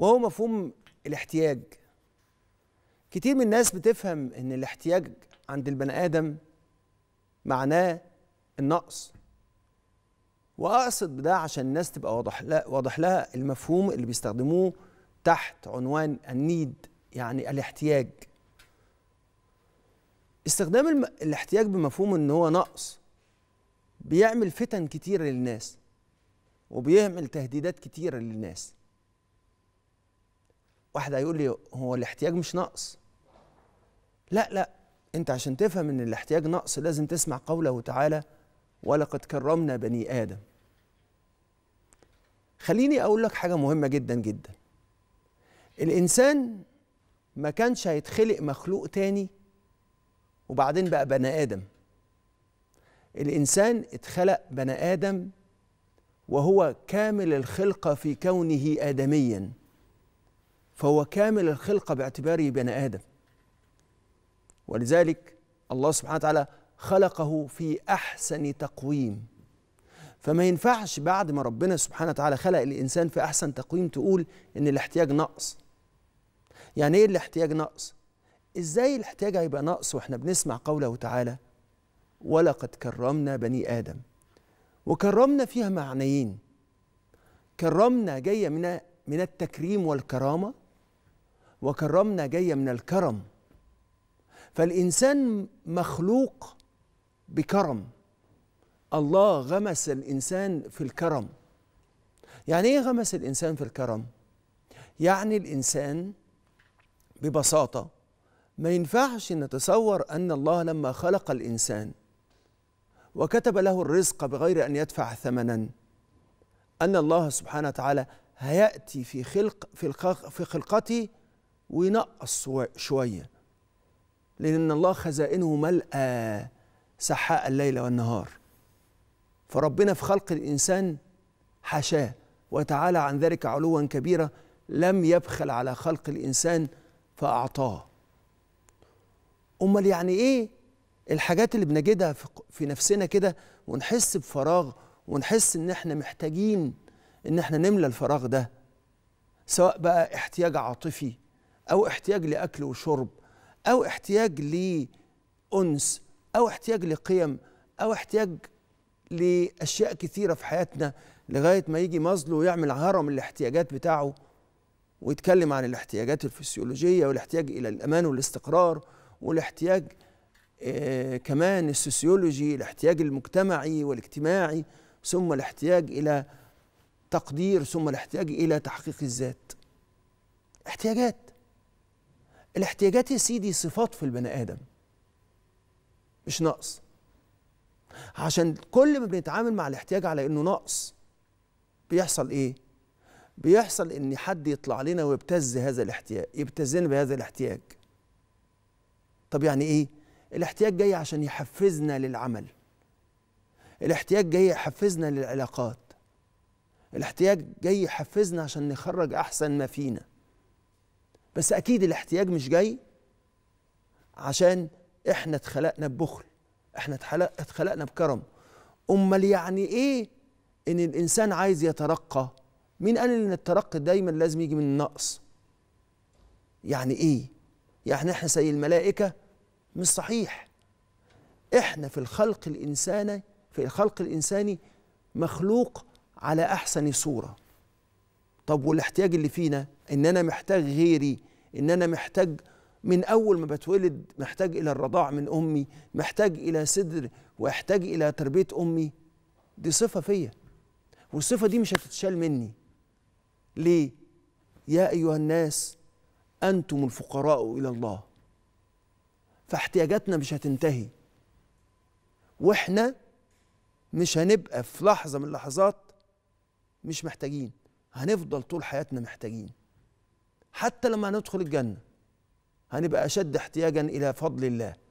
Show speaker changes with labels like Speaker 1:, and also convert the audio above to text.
Speaker 1: وهو مفهوم الاحتياج كتير من الناس بتفهم ان الاحتياج عند البني ادم معناه النقص واقصد بده عشان الناس تبقى واضح لها واضح لها المفهوم اللي بيستخدموه تحت عنوان النيد يعني الاحتياج استخدام الم... الاحتياج بمفهوم ان هو نقص بيعمل فتن كتير للناس وبيعمل تهديدات كتيرة للناس واحد هيقول لي هو الاحتياج مش نقص لا لا انت عشان تفهم ان الاحتياج نقص لازم تسمع قوله تعالى ولقد كرمنا بني ادم خليني اقول لك حاجه مهمه جدا جدا الانسان ما كانش هيتخلق مخلوق تاني وبعدين بقى بني ادم الانسان اتخلق بني ادم وهو كامل الخلقه في كونه ادميا فهو كامل الخلقة باعتباره بني آدم ولذلك الله سبحانه وتعالى خلقه في أحسن تقويم فما ينفعش بعد ما ربنا سبحانه وتعالى خلق الإنسان في أحسن تقويم تقول إن الاحتياج نقص يعني إيه الاحتياج نقص؟ إزاي الاحتياج هيبقى نقص وإحنا بنسمع قوله تعالى ولقد كرمنا بني آدم وكرمنا فيها معنيين كرمنا جاية من من التكريم والكرامة وكرمنا جايه من الكرم فالانسان مخلوق بكرم الله غمس الانسان في الكرم يعني ايه غمس الانسان في الكرم يعني الانسان ببساطه ما ينفعش نتصور ان الله لما خلق الانسان وكتب له الرزق بغير ان يدفع ثمنا ان الله سبحانه وتعالى هياتي في خلق في, في خلقته وينقص شويه لان الله خزائنه ملأى سحاء الليل والنهار فربنا في خلق الانسان حشاه وتعالى عن ذلك علوا كبيرا لم يبخل على خلق الانسان فاعطاه امال يعني ايه الحاجات اللي بنجدها في نفسنا كده ونحس بفراغ ونحس ان احنا محتاجين ان احنا نملى الفراغ ده سواء بقى احتياج عاطفي او احتياج لاكل وشرب او احتياج لانس او احتياج لقيم او احتياج لاشياء كثيره في حياتنا لغايه ما يجي مازلو ويعمل هرم الاحتياجات بتاعه ويتكلم عن الاحتياجات الفسيولوجيه والاحتياج الى الامان والاستقرار والاحتياج آه كمان السوسيولوجي الاحتياج المجتمعي والاجتماعي ثم الاحتياج الى تقدير ثم الاحتياج الى تحقيق الذات احتياجات الاحتياجات يا سيدي صفات في البني آدم مش نقص عشان كل ما بنتعامل مع الاحتياج على انه نقص بيحصل ايه بيحصل ان حد يطلع لنا ويبتز هذا الاحتياج يبتزنا بهذا الاحتياج طب يعني ايه الاحتياج جاي عشان يحفزنا للعمل الاحتياج جاي يحفزنا للعلاقات الاحتياج جاي يحفزنا عشان نخرج احسن ما فينا بس اكيد الاحتياج مش جاي عشان احنا اتخلقنا ببخل احنا اتخلقنا بكرم امال يعني ايه ان الانسان عايز يترقى مين قال ان الترقي دايما لازم يجي من النقص يعني ايه يعني احنا زي الملائكه مش صحيح احنا في الخلق الانساني في الخلق الانساني مخلوق على احسن صوره طب والاحتياج اللي فينا ان انا محتاج غيري ان انا محتاج من اول ما بتولد محتاج الى الرضاع من امي محتاج الى صدر واحتاج الى تربيه امي دي صفه فيا والصفه دي مش هتتشال مني ليه يا ايها الناس انتم الفقراء الى الله فاحتياجاتنا مش هتنتهي واحنا مش هنبقى في لحظه من اللحظات مش محتاجين هنفضل طول حياتنا محتاجين حتى لما ندخل الجنه هنبقى اشد احتياجا الى فضل الله